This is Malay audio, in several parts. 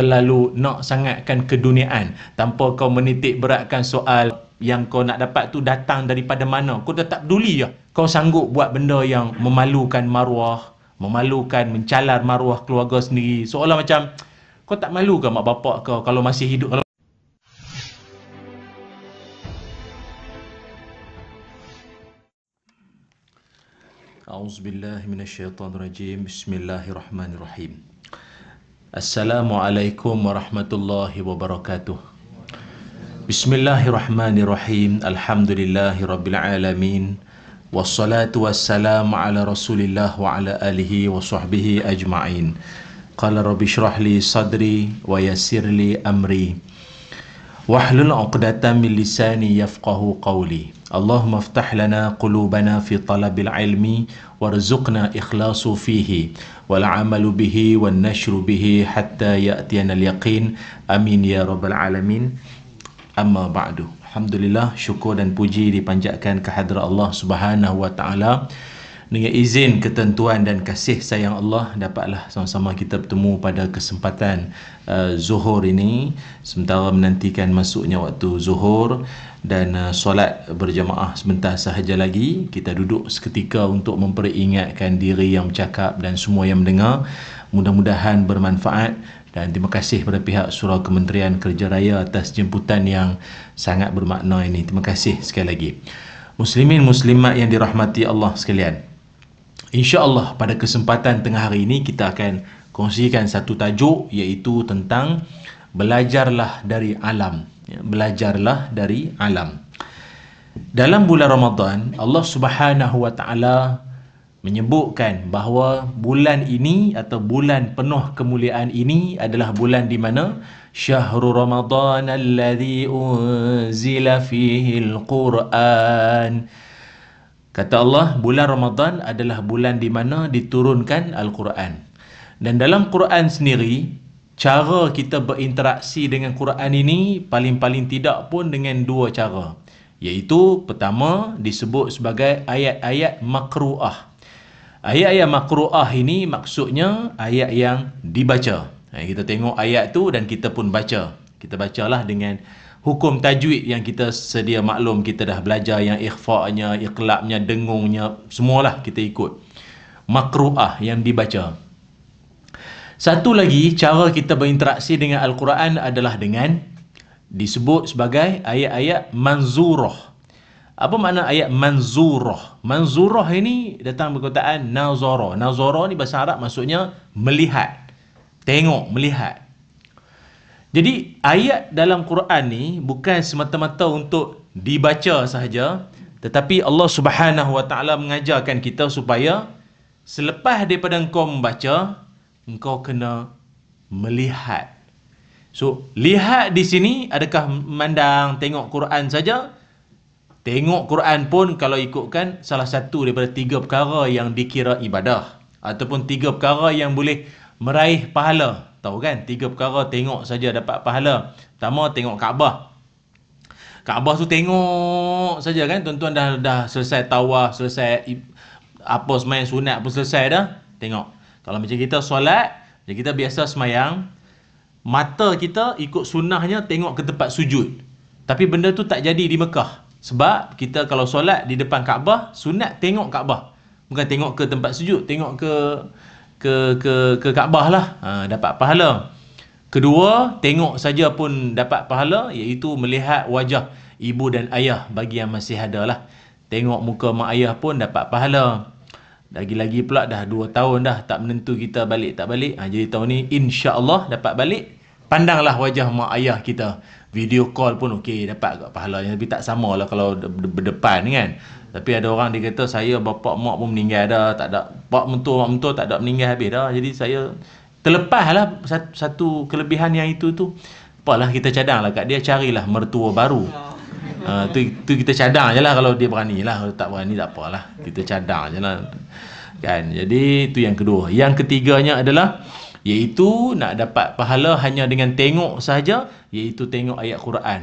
terlalu nak sangatkan keduniaan tanpa kau menitik beratkan soal yang kau nak dapat tu datang daripada mana kau dah tak peduli ya kau sanggup buat benda yang memalukan maruah memalukan mencalar maruah keluarga sendiri seolah macam kau tak malu ke mak bapak kau kalau masih hidup kalau أعوذ بالله من الشيطان الرجيم بسم الله Assalamualaikum warahmatullahi wabarakatuh. Bismillahirrahmanirrahim. Alhamdulillahirrabbilalamin. Wassalatu wassalamu ala rasulillah wa ala alihi wa sahbihi ajma'in. Qala rabbi syrah sadri wa yassir amri. Wahlul uqdatan min lisani yafqahu qawli. اللهم افتح لنا قلوبنا في طلب العلم وارزقنا إخلاص فيه والعمل به والنشر به حتى يأتينا اليقين أمين يا رب العالمين أما بعد الحمد لله شكرا بوجي لبنجأكان كحضر الله سبحانه وتعالى dengan izin ketentuan dan kasih sayang Allah dapatlah sama-sama kita bertemu pada kesempatan uh, zuhur ini sementara menantikan masuknya waktu zuhur dan uh, solat berjamaah sebentar sahaja lagi kita duduk seketika untuk memperingatkan diri yang bercakap dan semua yang mendengar mudah-mudahan bermanfaat dan terima kasih kepada pihak Surau Kementerian Kerja Raya atas jemputan yang sangat bermakna ini. Terima kasih sekali lagi. Muslimin muslimat yang dirahmati Allah sekalian. InsyaAllah pada kesempatan tengah hari ini kita akan kongsikan satu tajuk iaitu tentang Belajarlah dari alam ya, Belajarlah dari alam Dalam bulan Ramadan Allah subhanahu menyebutkan bahawa bulan ini atau bulan penuh kemuliaan ini adalah bulan di mana syahrul ramadan alladhi unzila fihi alquran Kata Allah, bulan Ramadan adalah bulan di mana diturunkan Al-Quran. Dan dalam Quran sendiri, cara kita berinteraksi dengan Quran ini paling-paling tidak pun dengan dua cara. Iaitu pertama disebut sebagai ayat-ayat makru'ah. Ayat-ayat makru'ah ini maksudnya ayat yang dibaca. Eh, kita tengok ayat tu dan kita pun baca. Kita bacalah dengan hukum tajwid yang kita sedia maklum kita dah belajar yang ikhfa'nya, iqlabnya, dengungnya, semualah kita ikut. Makru'ah yang dibaca. Satu lagi cara kita berinteraksi dengan Al-Quran adalah dengan disebut sebagai ayat-ayat manzurah. Apa makna ayat manzurah? Manzurah ini datang berkataan nazara. Nazara ni bahasa Arab maksudnya melihat. Tengok, melihat. Jadi ayat dalam Quran ni bukan semata-mata untuk dibaca sahaja tetapi Allah Subhanahu Wa Taala mengajarkan kita supaya selepas daripada engkau membaca engkau kena melihat. So lihat di sini adakah memandang tengok Quran saja? Tengok Quran pun kalau ikutkan salah satu daripada tiga perkara yang dikira ibadah ataupun tiga perkara yang boleh meraih pahala Tahu kan? Tiga perkara tengok saja dapat pahala. Pertama tengok Kaabah. Kaabah tu tengok saja kan. Tuan-tuan dah dah selesai tawaf, selesai apa semayang sunat pun selesai dah. Tengok. Kalau macam kita solat, macam kita biasa semayang, mata kita ikut sunnahnya tengok ke tempat sujud. Tapi benda tu tak jadi di Mekah. Sebab kita kalau solat di depan Kaabah, sunat tengok Kaabah. Bukan tengok ke tempat sujud, tengok ke ke ke ke Kaabah lah ha, dapat pahala. Kedua, tengok saja pun dapat pahala iaitu melihat wajah ibu dan ayah bagi yang masih ada lah. Tengok muka mak ayah pun dapat pahala. Lagi-lagi pula dah 2 tahun dah tak menentu kita balik tak balik. Ha, jadi tahun ni insyaallah dapat balik. Pandanglah wajah mak ayah kita video call pun okey dapat kat pahalanya tapi tak samalah kalau berdepan kan tapi ada orang dia kata saya bapak mak pun meninggal dah tak ada bapak mentua mak mentua tak ada meninggal habis dah jadi saya terlepaslah lah satu kelebihan yang itu tu apalah kita cadang lah, kat dia carilah mertua baru Uh, tu, tu kita cadang je lah kalau dia berani lah kalau tak berani tak apalah kita cadang je lah kan jadi itu yang kedua yang ketiganya adalah iaitu nak dapat pahala hanya dengan tengok sahaja iaitu tengok ayat Quran.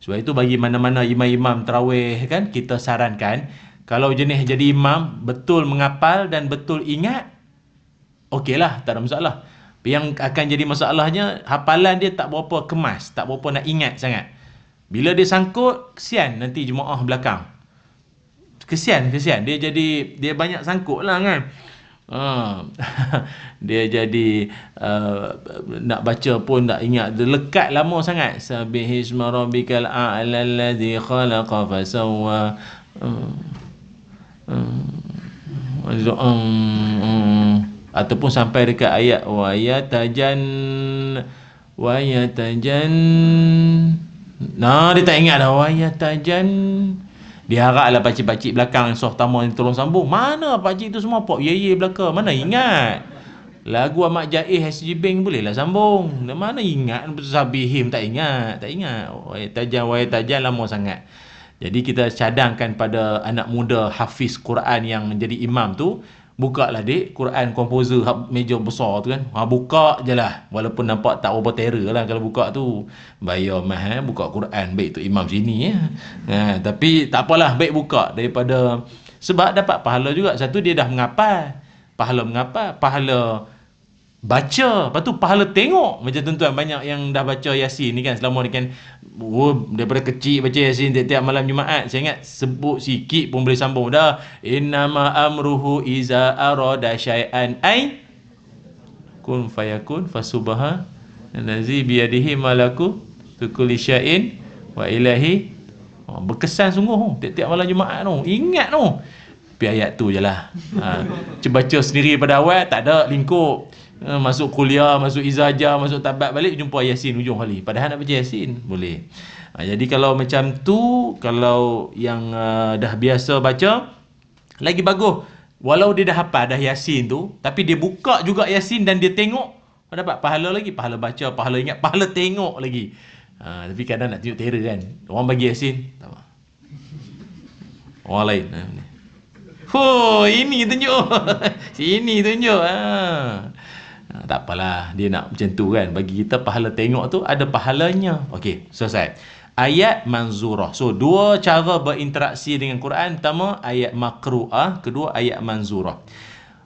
Sebab itu bagi mana-mana imam-imam tarawih kan kita sarankan kalau jenis jadi imam betul mengapal dan betul ingat okeylah tak ada masalah. Yang akan jadi masalahnya hafalan dia tak berapa kemas, tak berapa nak ingat sangat. Bila dia sangkut, kesian nanti jemaah belakang. Kesian, kesian. Dia jadi, dia banyak sangkut lah kan. Ha. dia jadi uh, nak baca pun tak ingat dia lekat lama sangat sabihisma rabbikal a'la allazi khalaqa fasawwa um, um, ataupun sampai dekat ayat wa yatajan wa yatajan nah dia tak ingat dah wa yatajan Diharaplah pakcik-pakcik belakang soft tamu ni tolong sambung. Mana pakcik tu semua pok pop yeye belakang? Mana ingat? Lagu Ahmad Jaih SG Bank bolehlah sambung. mana ingat? Sabihim tak ingat. Tak ingat. Wai tajam, wai tajam lama sangat. Jadi kita cadangkan pada anak muda Hafiz Quran yang menjadi imam tu. Buka lah dek Quran komposer hub meja besar tu kan ha, Buka je lah Walaupun nampak tak apa terror lah Kalau buka tu Bayar mah eh. Buka Quran Baik tu imam sini ya. ha, Tapi tak apalah Baik buka Daripada Sebab dapat pahala juga Satu dia dah mengapal Pahala mengapal Pahala baca lepas tu pahala tengok macam tuan-tuan banyak yang dah baca Yasin ni kan selama ni kan oh, daripada kecil baca Yasin tiap-tiap malam Jumaat saya ingat sebut sikit pun boleh sambung dah innama amruhu iza arada syai'an ay kun fayakun fasubaha nazi biadihi malaku tukuli syai'in wa ilahi oh, berkesan sungguh tiap-tiap malam Jumaat tu ingat tu tapi ayat tu je lah ha. baca sendiri pada awal tak ada lingkup Eh, masuk kuliah, masuk ijazah, masuk tabat balik jumpa Yasin ujung kali. Padahal nak baca Yasin, boleh. Ha, jadi kalau macam tu, kalau yang uh, dah biasa baca lagi bagus. Walau dia dah apa dah Yasin tu, tapi dia buka juga Yasin dan dia tengok, dapat pahala lagi, pahala baca, pahala ingat, pahala tengok lagi. Ha, tapi kadang nak tunjuk terror kan. Orang bagi Yasin, tak apa. Orang lain. ini. Ha, oh, ini tunjuk. Ini tunjuk. Ha tak apalah dia nak macam tu kan bagi kita pahala tengok tu ada pahalanya okey selesai ayat manzurah so dua cara berinteraksi dengan Quran pertama ayat makruah kedua ayat manzurah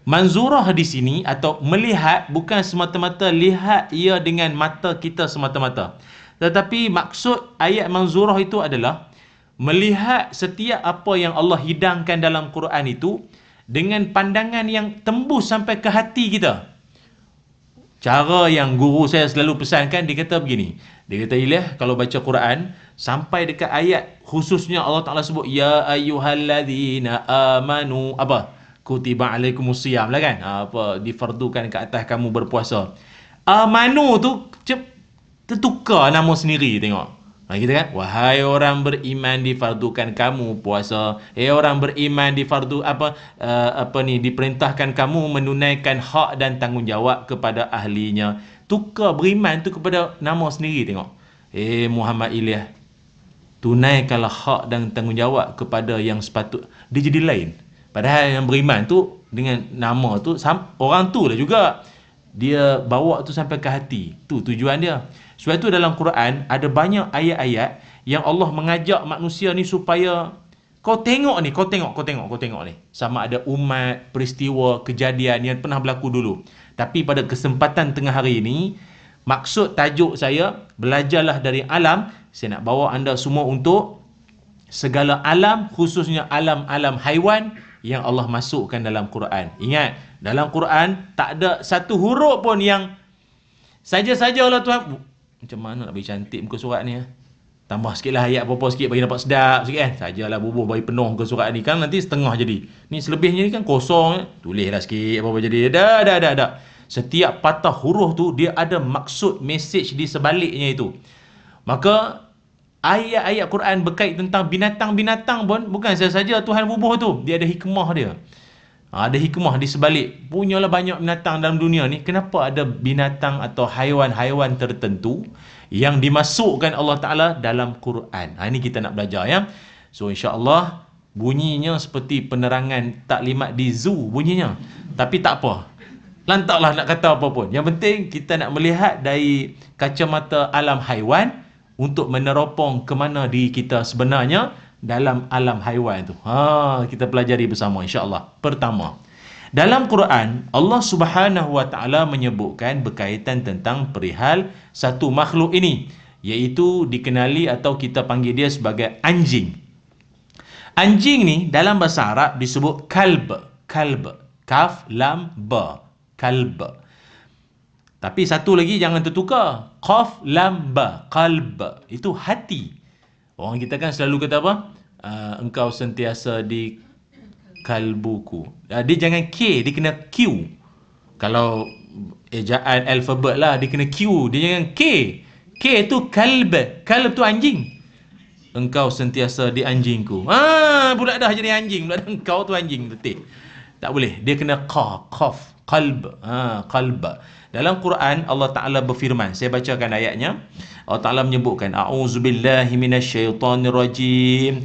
manzurah di sini atau melihat bukan semata-mata lihat ia dengan mata kita semata-mata tetapi maksud ayat manzurah itu adalah melihat setiap apa yang Allah hidangkan dalam Quran itu dengan pandangan yang tembus sampai ke hati kita Cara yang guru saya selalu pesankan dia kata begini. Dia kata ilah kalau baca Quran sampai dekat ayat khususnya Allah Taala sebut ya ayyuhallazina amanu apa? Kutiba alaikumus lah kan? Apa difardukan ke atas kamu berpuasa. Amanu tu cep tertukar nama sendiri tengok. Ha, kita kan wahai orang beriman difardukan kamu puasa eh orang beriman difardu apa uh, apa ni diperintahkan kamu menunaikan hak dan tanggungjawab kepada ahlinya tukar beriman tu kepada nama sendiri tengok eh Muhammad Ilyas tunaikanlah hak dan tanggungjawab kepada yang sepatut dia jadi lain padahal yang beriman tu dengan nama tu orang tu lah juga dia bawa tu sampai ke hati tu tujuan dia sebab itu dalam Quran ada banyak ayat-ayat yang Allah mengajak manusia ni supaya kau tengok ni, kau tengok, kau tengok, kau tengok ni. Sama ada umat, peristiwa, kejadian yang pernah berlaku dulu. Tapi pada kesempatan tengah hari ini, maksud tajuk saya, belajarlah dari alam. Saya nak bawa anda semua untuk segala alam, khususnya alam-alam haiwan yang Allah masukkan dalam Quran. Ingat, dalam Quran tak ada satu huruf pun yang saja-saja Allah Tuhan macam mana nak bagi cantik muka surat ni ya? Tambah lah ayat apa-apa sikit bagi nampak sedap sikit kan. Sajalah bubuh bagi penuh ke surat ni kan nanti setengah jadi. Ni selebihnya ni kan kosong. Ya? Tulislah sikit apa-apa jadi. Dah, dah, dah, dah. Setiap patah huruf tu dia ada maksud mesej di sebaliknya itu. Maka ayat-ayat Quran berkait tentang binatang-binatang pun bukan saya saja Tuhan bubuh tu. Dia ada hikmah dia. Ha, ada hikmah di sebalik punyalah banyak binatang dalam dunia ni kenapa ada binatang atau haiwan-haiwan tertentu yang dimasukkan Allah Taala dalam Quran ha, ini kita nak belajar ya so insyaallah bunyinya seperti penerangan taklimat di zoo bunyinya tapi tak apa lantaklah nak kata apa pun yang penting kita nak melihat dari kacamata alam haiwan untuk meneropong ke mana diri kita sebenarnya dalam alam haiwan itu, Ha, kita pelajari bersama insya-Allah. Pertama, dalam Quran, Allah Subhanahu Wa Taala menyebutkan berkaitan tentang perihal satu makhluk ini, iaitu dikenali atau kita panggil dia sebagai anjing. Anjing ni dalam bahasa Arab disebut kalb, kalb, kaf lam ba, kalb. Tapi satu lagi jangan tertukar, qaf lam ba, kalb. Itu hati, Orang kita kan selalu kata apa? Uh, engkau sentiasa di kalbuku. Uh, dia jangan K, dia kena Q. Kalau ejaan alfabet lah, dia kena Q. Dia jangan K. K tu kalb. Kalb tu anjing. Engkau sentiasa di anjingku. Ah, budak dah jadi anjing. Budak dah engkau tu anjing. Betul tak boleh dia kena qaf qaf qalb ha qalba dalam Quran Allah Taala berfirman saya bacakan ayatnya Allah Taala menyebutkan auzubillahi minasyaitonirrajim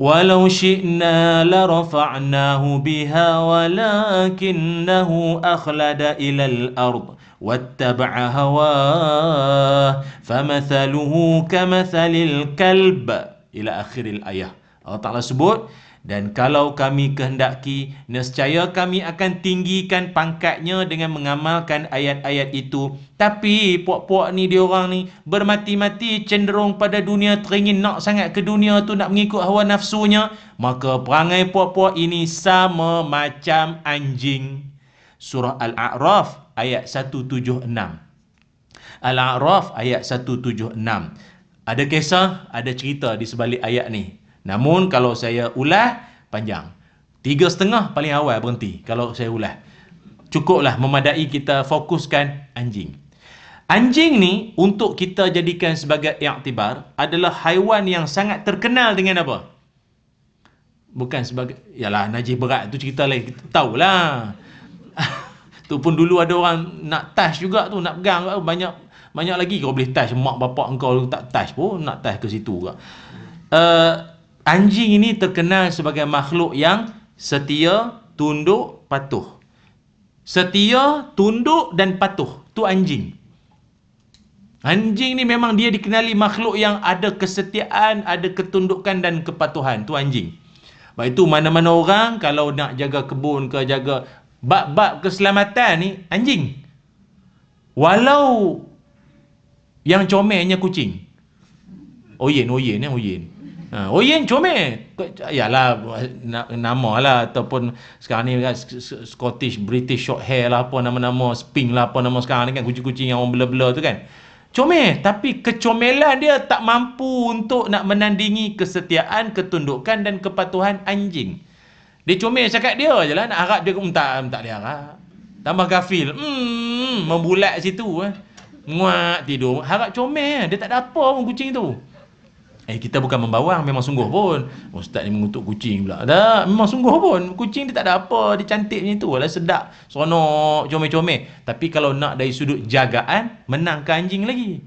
walau syi'na la rafa'nahu biha walakinnahu akhlada ilal ard واتبع هواه فمثله كمثل الكلب الى اخر الايه Allah Taala sebut dan kalau kami kehendaki nescaya kami akan tinggikan pangkatnya dengan mengamalkan ayat-ayat itu tapi puak-puak ni diorang ni bermati-mati cenderung pada dunia teringin nak sangat ke dunia tu nak mengikut hawa nafsunya maka perangai puak-puak ini sama macam anjing surah al-a'raf ayat 176 al-a'raf ayat 176 ada kisah ada cerita di sebalik ayat ni Namun kalau saya ulah panjang. Tiga setengah paling awal berhenti kalau saya ulah. Cukuplah memadai kita fokuskan anjing. Anjing ni untuk kita jadikan sebagai iktibar adalah haiwan yang sangat terkenal dengan apa? Bukan sebagai, yalah najib berat tu cerita lain, kita tahulah. tu pun dulu ada orang nak touch juga tu, nak pegang banyak banyak lagi kau boleh touch, mak bapak kau tak touch pun nak touch ke situ juga. Uh, anjing ini terkenal sebagai makhluk yang setia, tunduk, patuh. Setia, tunduk dan patuh. Tu anjing. Anjing ni memang dia dikenali makhluk yang ada kesetiaan, ada ketundukan dan kepatuhan. Tu anjing. Baik tu mana-mana orang kalau nak jaga kebun ke jaga bab-bab keselamatan ni, anjing. Walau yang comelnya kucing. Oyen, oyen ya, oyen. Uh, ha, oh, Oyen comel. lah, nama lah. Ataupun sekarang ni kan, Scottish, British, short hair lah apa nama-nama. spring lah apa nama sekarang ni kan. Kucing-kucing yang orang bela-bela tu kan. Comel. Tapi kecomelan dia tak mampu untuk nak menandingi kesetiaan, ketundukan dan kepatuhan anjing. Dia comel cakap dia je lah. Nak harap dia hmm, tak, hmm, tak dia harap. Tambah gafil. Hmm, membulat situ. Eh. tidur. Harap comel. Dia tak ada apa pun kucing tu. Eh kita bukan membawang memang sungguh pun. Oh, Ustaz ni mengutuk kucing pula. Dah memang sungguh pun. Kucing dia tak ada apa, dia cantik macam tu. Lah sedap, seronok, comel-comel. Tapi kalau nak dari sudut jagaan, menang ke anjing lagi.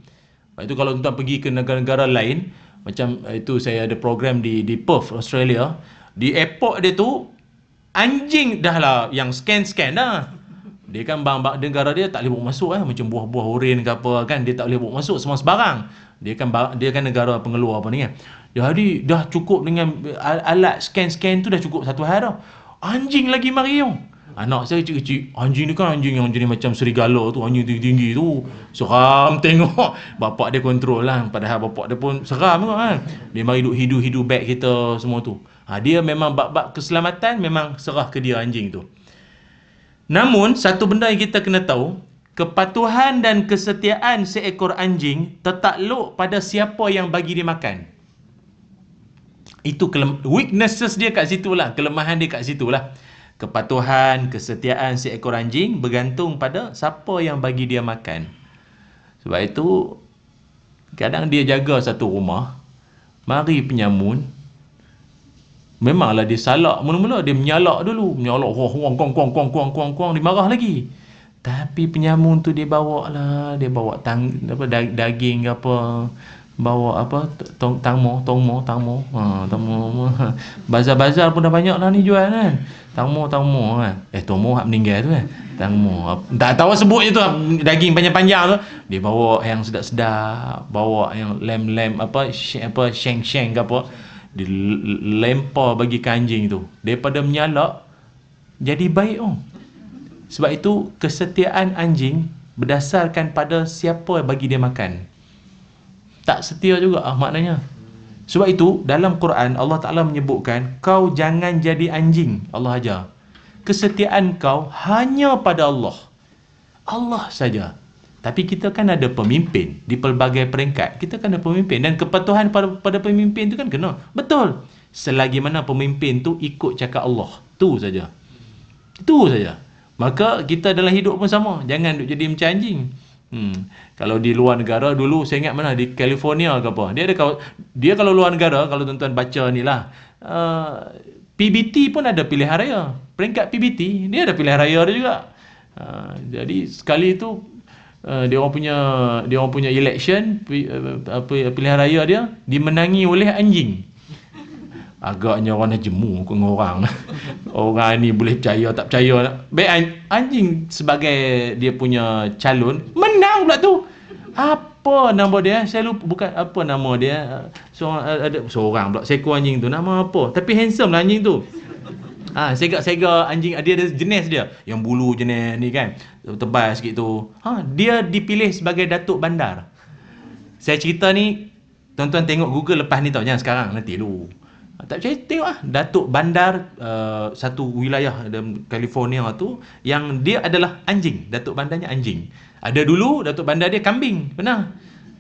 Lepas itu kalau tuan pergi ke negara-negara lain, macam eh, itu saya ada program di di Perth, Australia, di airport dia tu anjing dah lah yang scan-scan dah. Dia kan bang, bang negara dia tak boleh masuk eh macam buah-buah oren ke apa kan dia tak boleh masuk semua sebarang dia kan dia kan negara pengeluar apa ni kan jadi dah cukup dengan alat scan-scan tu dah cukup satu hari dah anjing lagi mari yang anak saya kecil-kecil anjing ni kan anjing yang jenis macam serigala tu anjing tinggi-tinggi tu seram tengok bapak dia kontrol lah padahal bapak dia pun seram tengok kan dia mari duduk hidu-hidu beg kita semua tu ha, dia memang bab-bab keselamatan memang serah ke dia anjing tu Namun, satu benda yang kita kena tahu, kepatuhan dan kesetiaan seekor anjing tertakluk pada siapa yang bagi dia makan. Itu kelem- weaknesses dia kat situ lah. Kelemahan dia kat situ lah. Kepatuhan, kesetiaan seekor anjing bergantung pada siapa yang bagi dia makan. Sebab itu, kadang dia jaga satu rumah, mari penyamun, memanglah dia salak mula-mula, dia menyalak dulu. Menyalak, kuang, kuang, kuang, kuang, kuang, kuang, kuang, dia marah lagi. Tapi penyamun tu dia bawa lah, dia bawa tang apa daging ke apa bawa apa tong tangmo tongmo tangmo ha tongmo bazar-bazar pun dah banyak lah ni jual kan tangmo tangmo kan eh tongmo hak meninggal tu kan tangmo tak tahu sebut je tu daging panjang-panjang tu dia bawa yang sedap-sedap bawa yang lem-lem apa sheng, apa sheng-sheng ke apa dilempar bagi kanjing tu daripada menyalak jadi baik oh sebab itu kesetiaan anjing berdasarkan pada siapa yang bagi dia makan. Tak setia juga ah maknanya. Sebab itu dalam Quran Allah Taala menyebutkan kau jangan jadi anjing. Allah aja Kesetiaan kau hanya pada Allah. Allah saja. Tapi kita kan ada pemimpin di pelbagai peringkat. Kita kan ada pemimpin dan kepatuhan pada, pada pemimpin itu kan kena. Betul. Selagi mana pemimpin tu ikut cakap Allah. Tu saja. itu saja. Maka kita dalam hidup pun sama. Jangan duk jadi macam anjing. Hmm. Kalau di luar negara dulu saya ingat mana di California ke apa. Dia ada dia kalau luar negara kalau tuan-tuan baca ni lah. Uh, PBT pun ada pilihan raya. Peringkat PBT dia ada pilihan raya dia juga. Uh, jadi sekali tu uh, dia orang punya dia orang punya election pi, uh, apa pilihan raya dia dimenangi oleh anjing agaknya orang dah jemu ke dengan orang orang ni boleh percaya tak percaya baik anjing sebagai dia punya calon menang pula tu apa nama dia saya lupa bukan apa nama dia seorang ada seorang pula seekor anjing tu nama apa tapi handsome lah anjing tu Ha, sega-sega anjing dia ada jenis dia yang bulu jenis ni kan tebal sikit tu ha, dia dipilih sebagai datuk bandar saya cerita ni tuan-tuan tengok google lepas ni tau jangan sekarang nanti dulu Ah, tak percaya, tengok lah. Datuk bandar uh, satu wilayah dalam California tu yang dia adalah anjing. Datuk bandarnya anjing. Ada dulu Datuk bandar dia kambing. Pernah?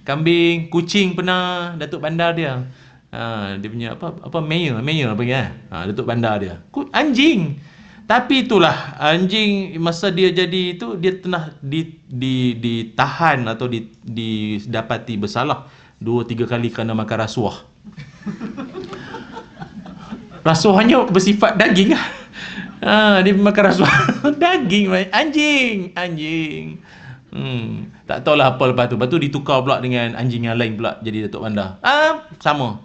Kambing, kucing pernah Datuk bandar dia. Uh, dia punya apa? apa Mayor. Mayor apa ya? Uh, Datuk bandar dia. Anjing. Tapi itulah anjing masa dia jadi itu dia pernah ditahan atau didapati bersalah dua tiga kali kerana makan rasuah. rasuahnya bersifat daging lah. Ha, dia makan rasuah daging. Anjing. Anjing. Hmm, tak tahulah apa lepas tu. Lepas tu ditukar pula dengan anjing yang lain pula jadi Datuk Bandar. Ha, sama.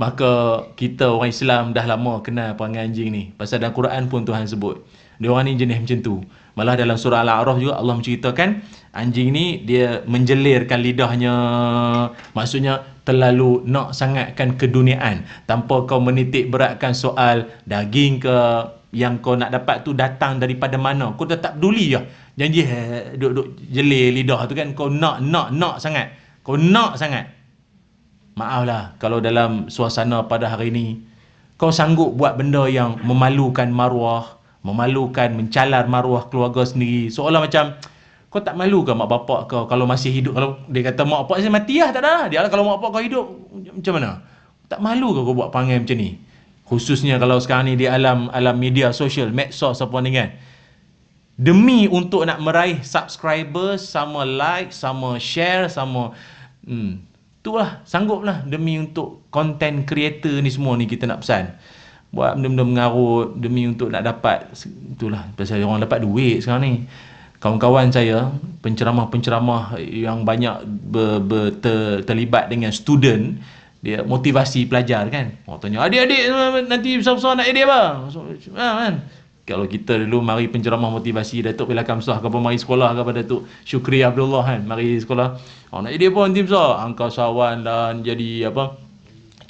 Maka kita orang Islam dah lama kenal perangai anjing ni. Pasal dalam Quran pun Tuhan sebut. Dia orang ni jenis macam tu. Malah dalam surah Al-A'raf juga Allah menceritakan anjing ni dia menjelirkan lidahnya. Maksudnya terlalu nak sangatkan keduniaan tanpa kau menitik beratkan soal daging ke yang kau nak dapat tu datang daripada mana. Kau dah tak peduli ya. Janji duduk-duduk jelir lidah tu kan kau nak nak nak sangat. Kau nak sangat. Maaflah kalau dalam suasana pada hari ini kau sanggup buat benda yang memalukan maruah, memalukan, mencalar maruah keluarga sendiri. Seolah macam kau tak malu ke mak bapak kau kalau masih hidup kalau dia kata mak bapak saya mati lah tak ada lah. Dia kata, lah kalau mak bapak kau hidup macam mana? Tak malu ke kau buat panggil macam ni? Khususnya kalau sekarang ni di alam alam media sosial, medsos apa ni kan. Demi untuk nak meraih subscriber, sama like, sama share, sama hmm, tu lah, sanggup lah demi untuk content creator ni semua ni kita nak pesan buat benda-benda mengarut demi untuk nak dapat itulah pasal orang dapat duit sekarang ni kawan-kawan saya penceramah-penceramah yang banyak ber, ber, ter, terlibat dengan student dia motivasi pelajar kan orang tanya adik-adik nanti besar-besar nak jadi apa so, ha, kan kalau kita dulu mari penceramah motivasi Datuk Pilihan Besar ke mari sekolah ke pada Datuk Syukri Abdullah kan mari sekolah oh, nak jadi apa nanti besar angkasawan dan jadi apa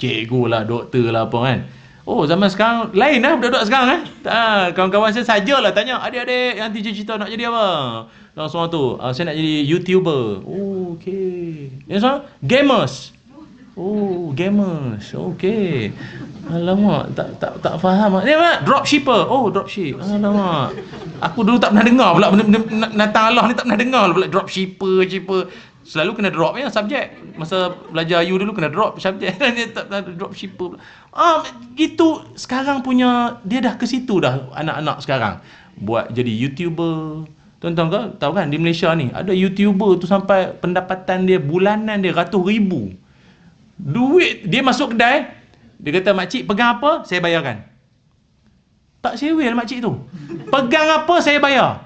cikgu lah doktor lah apa kan Oh zaman sekarang lain lah budak-budak sekarang eh. Tak, kawan-kawan saya sajalah tanya adik-adik yang teacher cerita nak jadi apa. Yang semua tu, uh, saya nak jadi YouTuber. Oh, okey. Yang semua, gamers. Oh, gamers. Okey. Alamak, tak tak tak faham. Ni apa? Dropshipper. Oh, dropship. Alamak. Aku dulu tak pernah dengar pula benda, benda, benda Natal Allah ni tak pernah dengar pula dropshipper, shipper selalu kena drop ya subjek masa belajar you dulu kena drop subjek dan tak, tak drop shipper pula ah gitu sekarang punya dia dah ke situ dah anak-anak sekarang buat jadi youtuber Tonton tuan kau tahu kan di Malaysia ni ada youtuber tu sampai pendapatan dia bulanan dia ratus ribu duit dia masuk kedai dia kata makcik pegang apa saya bayarkan tak sewel makcik tu pegang apa saya bayar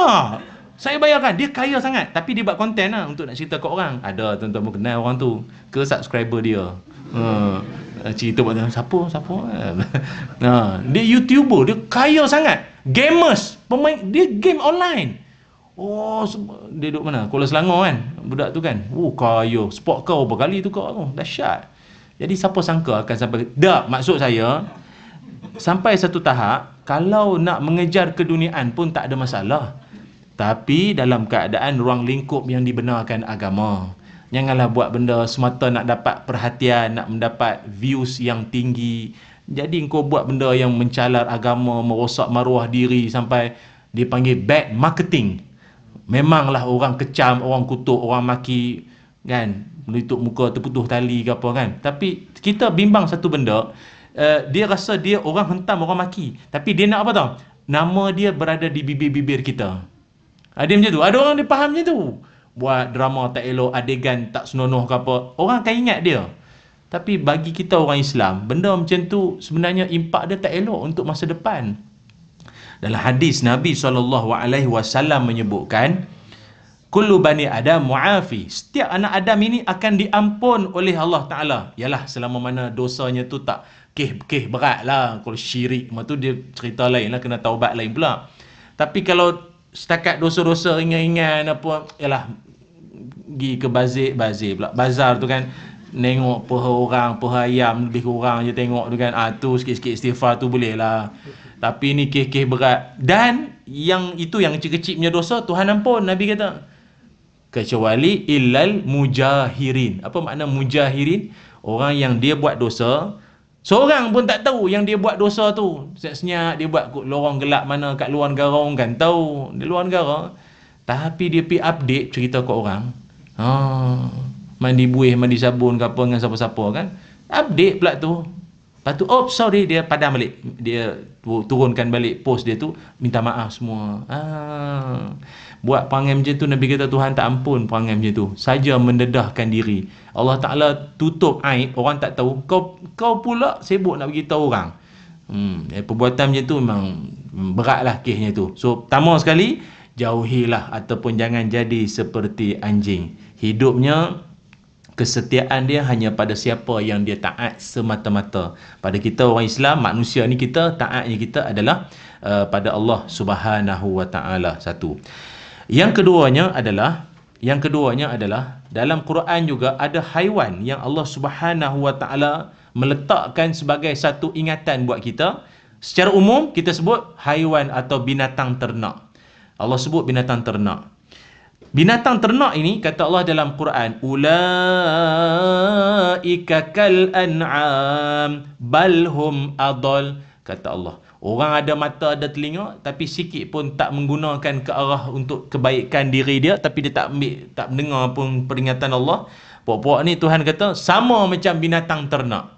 ha saya bayarkan. Dia kaya sangat. Tapi dia buat konten lah untuk nak cerita ke orang. Ada tuan-tuan pun kenal orang tu. Ke subscriber dia. Ha, cerita buat tuan Siapa? Siapa? Ha, dia YouTuber. Dia kaya sangat. Gamers. Pemain, dia game online. Oh, dia duduk mana? Kuala Selangor kan? Budak tu kan? Oh, kaya. sport kau berapa kali tu kau? Oh, dahsyat. Jadi, siapa sangka akan sampai... Tak, maksud saya... Sampai satu tahap, kalau nak mengejar keduniaan pun tak ada masalah tapi dalam keadaan ruang lingkup yang dibenarkan agama janganlah buat benda semata nak dapat perhatian nak mendapat views yang tinggi jadi engkau buat benda yang mencalar agama merosak maruah diri sampai dipanggil bad marketing memanglah orang kecam orang kutuk orang maki kan Menutup muka terputus tali ke apa kan tapi kita bimbang satu benda uh, dia rasa dia orang hentam orang maki tapi dia nak apa tau nama dia berada di bibir-bibir kita ada macam tu. Ada orang dia faham macam tu. Buat drama tak elok, adegan tak senonoh ke apa. Orang akan ingat dia. Tapi bagi kita orang Islam, benda macam tu sebenarnya impak dia tak elok untuk masa depan. Dalam hadis Nabi SAW menyebutkan, Kullu bani Adam mu'afi. Setiap anak Adam ini akan diampun oleh Allah Ta'ala. Yalah, selama mana dosanya tu tak keh-keh berat lah. Kalau syirik, tu dia cerita lain lah, kena taubat lain pula. Tapi kalau setakat dosa-dosa ingat-ingat apa ialah pergi ke bazir bazir pula bazar tu kan tengok peha orang peha ayam lebih kurang je tengok tu kan ah tu sikit-sikit istighfar tu boleh lah tapi ni kekeh berat dan yang itu yang kecil-kecil punya dosa Tuhan ampun Nabi kata kecuali illal mujahirin apa makna mujahirin orang yang dia buat dosa Seorang pun tak tahu yang dia buat dosa tu. senyap dia buat kot lorong gelap mana kat luar negara orang kan tahu. Di luar negara. Tapi dia pi update cerita kat orang. Ha. mandi buih, mandi sabun ke apa dengan siapa-siapa kan. Update pula tu. Lepas tu, oh sorry, dia padam balik. Dia turunkan balik post dia tu, minta maaf semua. Ah. Buat perangai macam tu, Nabi kata Tuhan tak ampun perangai macam tu. Saja mendedahkan diri. Allah Ta'ala tutup aib, orang tak tahu. Kau kau pula sibuk nak beritahu orang. Hmm, eh, perbuatan macam tu memang beratlah kehnya tu. So, pertama sekali, jauhilah ataupun jangan jadi seperti anjing. Hidupnya kesetiaan dia hanya pada siapa yang dia taat semata-mata. Pada kita orang Islam, manusia ni kita taatnya kita adalah uh, pada Allah Subhanahu Wa Taala satu. Yang keduanya adalah yang keduanya adalah dalam Quran juga ada haiwan yang Allah Subhanahu Wa Taala meletakkan sebagai satu ingatan buat kita. Secara umum kita sebut haiwan atau binatang ternak. Allah sebut binatang ternak binatang ternak ini kata Allah dalam Quran ulaika kal an'am bal hum adall kata Allah orang ada mata ada telinga tapi sikit pun tak menggunakan ke arah untuk kebaikan diri dia tapi dia tak ambil tak mendengar pun peringatan Allah puak-puak ni Tuhan kata sama macam binatang ternak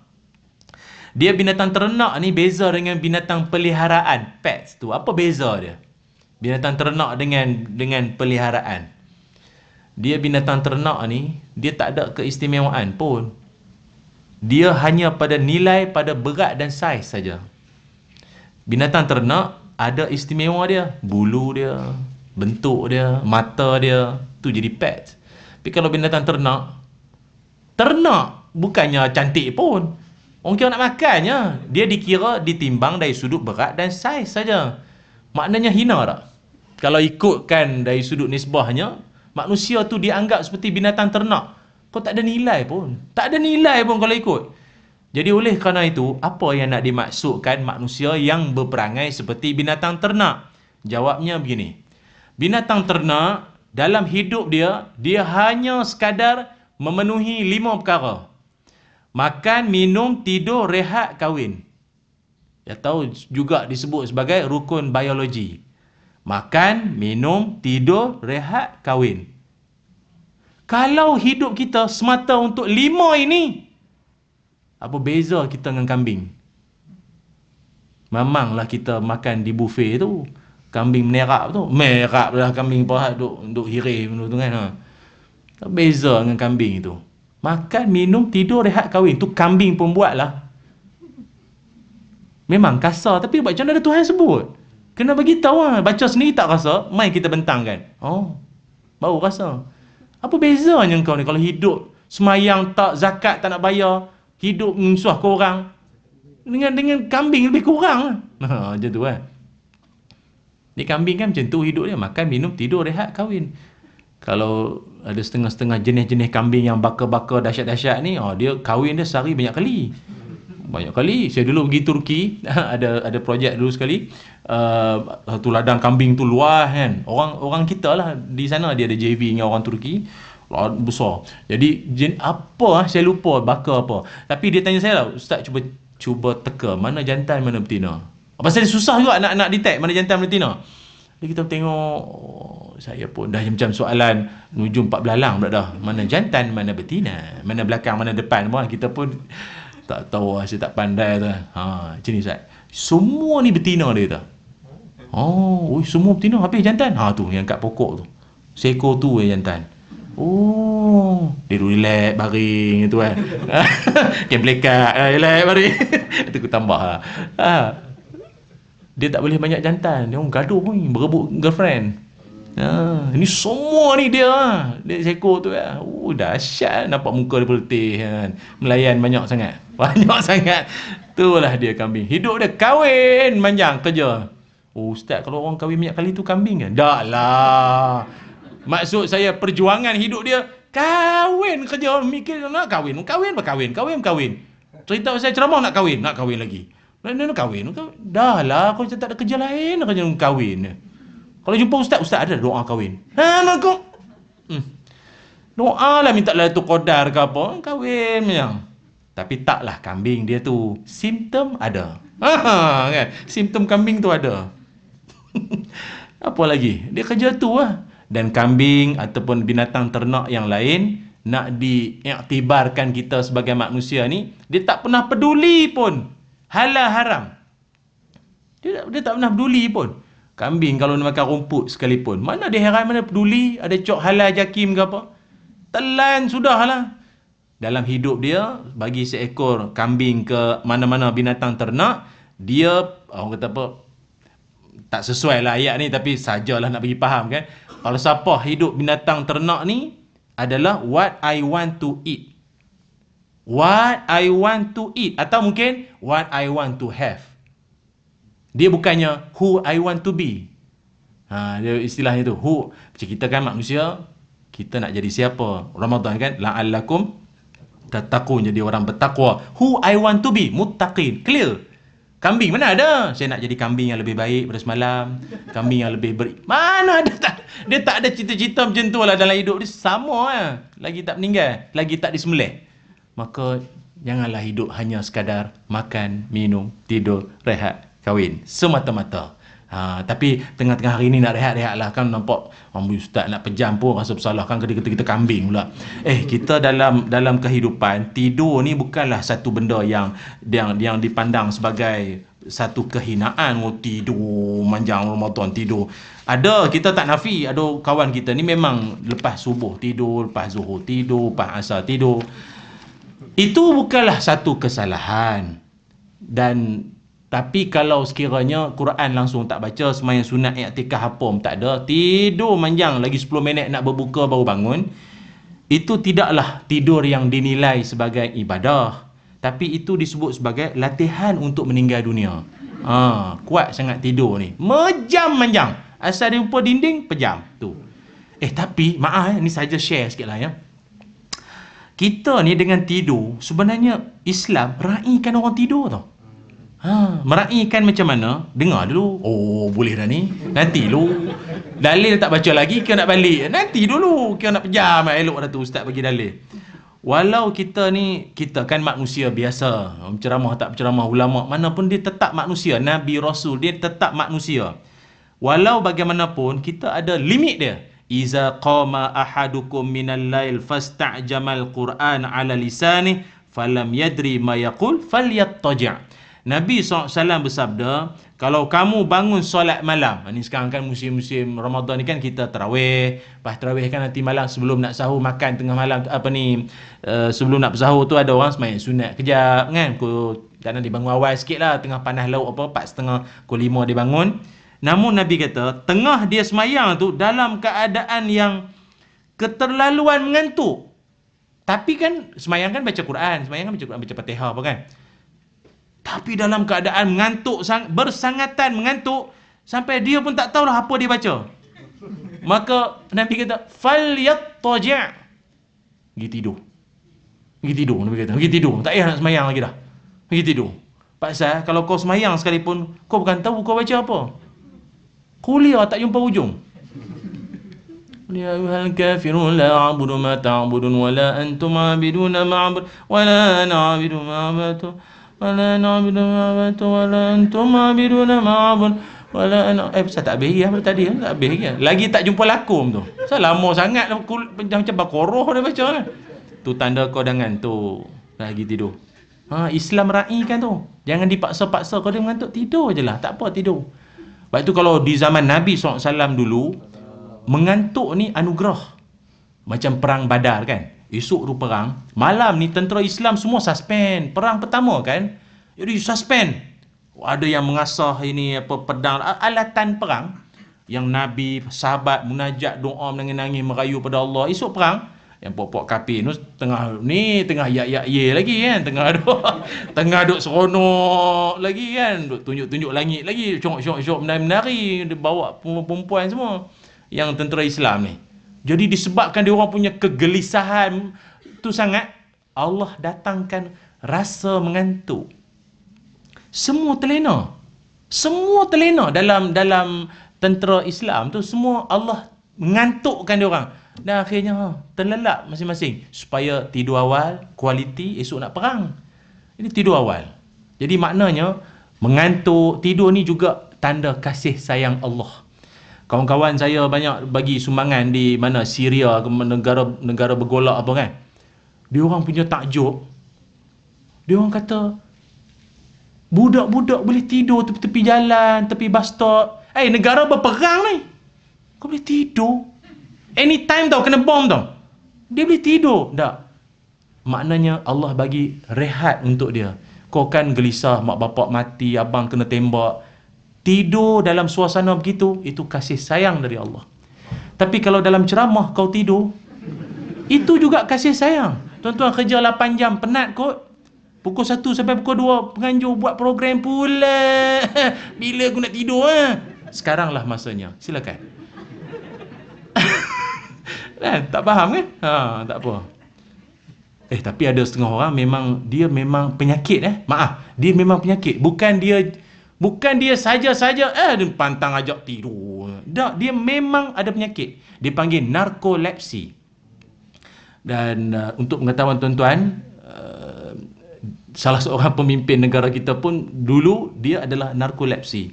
dia binatang ternak ni beza dengan binatang peliharaan pets tu apa beza dia binatang ternak dengan dengan peliharaan dia binatang ternak ni dia tak ada keistimewaan pun dia hanya pada nilai pada berat dan saiz saja binatang ternak ada istimewa dia bulu dia bentuk dia mata dia tu jadi pet tapi kalau binatang ternak ternak bukannya cantik pun orang kira nak makannya dia dikira ditimbang dari sudut berat dan saiz saja maknanya hina tak kalau ikutkan dari sudut nisbahnya Manusia tu dianggap seperti binatang ternak. Kau tak ada nilai pun. Tak ada nilai pun kalau ikut. Jadi oleh kerana itu, apa yang nak dimaksudkan manusia yang berperangai seperti binatang ternak? Jawabnya begini. Binatang ternak dalam hidup dia, dia hanya sekadar memenuhi lima perkara. Makan, minum, tidur, rehat, kahwin. tahu juga disebut sebagai rukun biologi. Makan, minum, tidur, rehat, kahwin. Kalau hidup kita semata untuk lima ini, apa beza kita dengan kambing? Memanglah kita makan di bufet tu. Kambing merak tu. Merak lah kambing pahat duk, duk hirih tu kan. Ha. Tak beza dengan kambing itu. Makan, minum, tidur, rehat, kahwin. Tu kambing pun buat lah. Memang kasar tapi buat macam mana Tuhan sebut? kena bagi tahu lah. baca sendiri tak rasa mai kita bentangkan oh baru rasa apa bezanya kau ni kalau hidup semayang tak zakat tak nak bayar hidup menyusah kau orang dengan dengan kambing lebih kurang ha macam tu kan ni kambing kan macam tu hidup dia makan minum tidur rehat kahwin kalau ada setengah-setengah jenis-jenis kambing yang bakar-bakar dahsyat-dahsyat ni oh dia kahwin dia sehari banyak kali banyak kali saya dulu pergi Turki ada ada projek dulu sekali uh, satu ladang kambing tu luas kan orang orang kita lah di sana dia ada JV dengan orang Turki luar besar jadi jen, apa ah, saya lupa bakar apa tapi dia tanya saya lah ustaz cuba cuba teka mana jantan mana betina apa ah, saya susah juga nak nak detect mana jantan mana betina jadi kita tengok oh, saya pun dah macam soalan menuju empat belalang pula dah mana jantan mana betina mana belakang mana depan pun kita pun tak tahu asyik ah, tak pandai tu ha jenis Ustaz semua ni betina dia tu oh oi semua betina habis jantan ha tu yang kat pokok tu seekor tu yang jantan oh dia duduk relax baring tu kan kan belekat relax baring tu aku tambah ha. dia tak boleh banyak jantan dia orang gaduh pun berebut girlfriend Ha, ini semua ni dia. Ha, dia seko tu. Ya. Oh, dahsyat nampak muka dia putih kan. Ha. Melayan banyak sangat. Banyak sangat. Itulah dia kambing. Hidup dia kahwin panjang kerja. Oh, ustaz kalau orang kahwin banyak kali tu kambing kan? Tak lah. Maksud saya perjuangan hidup dia kahwin kerja mikir nak kahwin. Kahwin berkahwin. Kahwin berkahwin. Cerita saya ceramah nak kahwin. Nak kahwin lagi. Nak kahwin. Dah lah. Kau tak ada kerja lain. Kau kahwin. kahwin. kahwin. Kalau jumpa ustaz, ustaz ada doa kahwin. Ha, nak lah kau. Hmm. Doa lah minta lah tu kodar ke apa. Kahwin macam. Tapi taklah kambing dia tu. Simptom ada. Ha, ha kan? Simptom kambing tu ada. apa lagi? Dia kerja tu lah. Dan kambing ataupun binatang ternak yang lain nak diiktibarkan kita sebagai manusia ni, dia tak pernah peduli pun halal haram. Dia, dia tak pernah peduli pun. Kambing kalau makan rumput sekalipun. Mana dia heran, mana peduli. Ada cok halal jakim ke apa. Telan sudah lah Dalam hidup dia, bagi seekor kambing ke mana-mana binatang ternak, dia, orang kata apa, tak sesuai lah ayat ni tapi sajalah nak bagi faham kan. Kalau siapa hidup binatang ternak ni adalah what I want to eat. What I want to eat atau mungkin what I want to have. Dia bukannya who I want to be. Ha, dia istilahnya tu who macam kita kan manusia kita nak jadi siapa? Ramadan kan la la'allakum tattaqun jadi orang bertakwa. Who I want to be? Muttaqin. Clear. Kambing mana ada? Saya nak jadi kambing yang lebih baik pada semalam. Kambing yang lebih beri. Mana ada tak? Dia tak ada cita-cita macam tu lah dalam hidup dia. Sama lah. Lagi tak meninggal. Lagi tak disembelih. Maka janganlah hidup hanya sekadar makan, minum, tidur, rehat kahwin semata-mata ha, tapi tengah-tengah hari ni nak rehat-rehat lah kan nampak Ambil ustaz nak pejam pun rasa bersalah kan kata kita kambing pula eh kita dalam dalam kehidupan tidur ni bukanlah satu benda yang yang, yang dipandang sebagai satu kehinaan oh, tidur manjang tuan tidur ada kita tak nafi ada kawan kita ni memang lepas subuh tidur lepas zuhur tidur lepas asar tidur itu bukanlah satu kesalahan dan tapi kalau sekiranya Quran langsung tak baca, semayang sunat, iktikah, hapum tak ada, tidur manjang lagi 10 minit nak berbuka baru bangun, itu tidaklah tidur yang dinilai sebagai ibadah. Tapi itu disebut sebagai latihan untuk meninggal dunia. Ha, kuat sangat tidur ni. Mejam manjang. Asal dia rupa dinding, pejam. Tu. Eh tapi, maaf eh, ni saja share sikit lah ya. Kita ni dengan tidur, sebenarnya Islam raikan orang tidur tau. Ha, meraihkan macam mana? Dengar dulu. Oh, boleh dah ni. Nanti dulu. Dalil tak baca lagi, kau nak balik. Nanti dulu. Kau nak pejam. Elok dah tu ustaz bagi dalil. Walau kita ni, kita kan manusia biasa. Ceramah tak ceramah ulama. Mana pun dia tetap manusia. Nabi Rasul, dia tetap manusia. Walau bagaimanapun, kita ada limit dia. Iza qama ahadukum minal lail fas fasta'jamal Qur'an ala lisani, falam yadri ma yakul, fal falyattaja' Nabi SAW bersabda, kalau kamu bangun solat malam, ni sekarang kan musim-musim Ramadan ni kan kita terawih, lepas terawih kan nanti malam sebelum nak sahur makan tengah malam, apa ni, uh, sebelum nak bersahur tu ada orang semayang sunat kejap kan, pukul, tak nak dibangun awal sikit lah, tengah panas laut apa, empat setengah, pukul lima dia bangun. Namun Nabi kata, tengah dia semayang tu dalam keadaan yang keterlaluan mengantuk. Tapi kan semayang kan baca Quran, semayang kan baca Quran, baca Fatihah apa kan. Tapi dalam keadaan mengantuk, bersangatan mengantuk, sampai dia pun tak tahulah apa dia baca. Maka Nabi kata, Fal yattaja' Pergi tidur. Pergi tidur, Nabi kata. Pergi tidur. Tak payah nak semayang lagi dah. Pergi tidur. Pasal kalau kau semayang sekalipun, kau bukan tahu kau baca apa. Kuliah tak jumpa ujung. Qul ya kafirun la a'budu ma ta'budun wa la antum 'abiduna ma wa la ana 'abidu ولا نعبد ما عبدت ولا أنتم عابدون ما عبد ولا أنا eh saya tak habis ya tadi ya tak habis ya lagi tak jumpa lakum tu saya lama sangat lah kul macam bakoroh dia baca kan tu tanda kau dah ngantuk lagi tidur ha Islam rai tu jangan dipaksa-paksa kau dia mengantuk tidur je lah tak apa tidur sebab tu kalau di zaman Nabi SAW dulu mengantuk ni anugerah macam perang badar kan Esok tu perang. Malam ni tentera Islam semua suspend. Perang pertama kan. Jadi suspend. Ada yang mengasah ini apa pedang. Alatan perang. Yang Nabi, sahabat, munajat, doa, menangis-nangis, merayu pada Allah. Esok perang. Yang pokok kapi ni tengah ni tengah yak yak ye lagi kan tengah duk tengah duk seronok lagi kan duk tunjuk-tunjuk langit lagi cok cok cok menari-menari bawa perempuan semua yang tentera Islam ni jadi disebabkan dia orang punya kegelisahan tu sangat Allah datangkan rasa mengantuk. Semua terlena. Semua terlena dalam dalam tentera Islam tu semua Allah mengantukkan dia orang. Dan akhirnya ha, terlelap masing-masing supaya tidur awal, kualiti esok nak perang. Ini tidur awal. Jadi maknanya mengantuk, tidur ni juga tanda kasih sayang Allah. Kawan-kawan saya banyak bagi sumbangan di mana Syria ke negara negara bergolak apa kan. Dia orang punya takjub. Dia orang kata budak-budak boleh tidur tepi-tepi jalan, tepi bus stop. Eh hey, negara berperang ni. Kau boleh tidur. Anytime tau kena bom tau. Dia boleh tidur. Tak. Maknanya Allah bagi rehat untuk dia. Kau kan gelisah mak bapak mati, abang kena tembak tidur dalam suasana begitu itu kasih sayang dari Allah tapi kalau dalam ceramah kau tidur itu juga kasih sayang tuan-tuan kerja 8 jam penat kot pukul 1 sampai pukul 2 penganjur buat program pula bila aku nak tidur ha? sekaranglah masanya silakan eh, tak faham kan ha, tak apa eh tapi ada setengah orang memang dia memang penyakit eh maaf dia memang penyakit bukan dia Bukan dia saja-saja eh dia pantang ajak tidur. Tak, dia memang ada penyakit. Dipanggil narkolepsi. Dan uh, untuk pengetahuan tuan-tuan, uh, salah seorang pemimpin negara kita pun dulu dia adalah narkolepsi.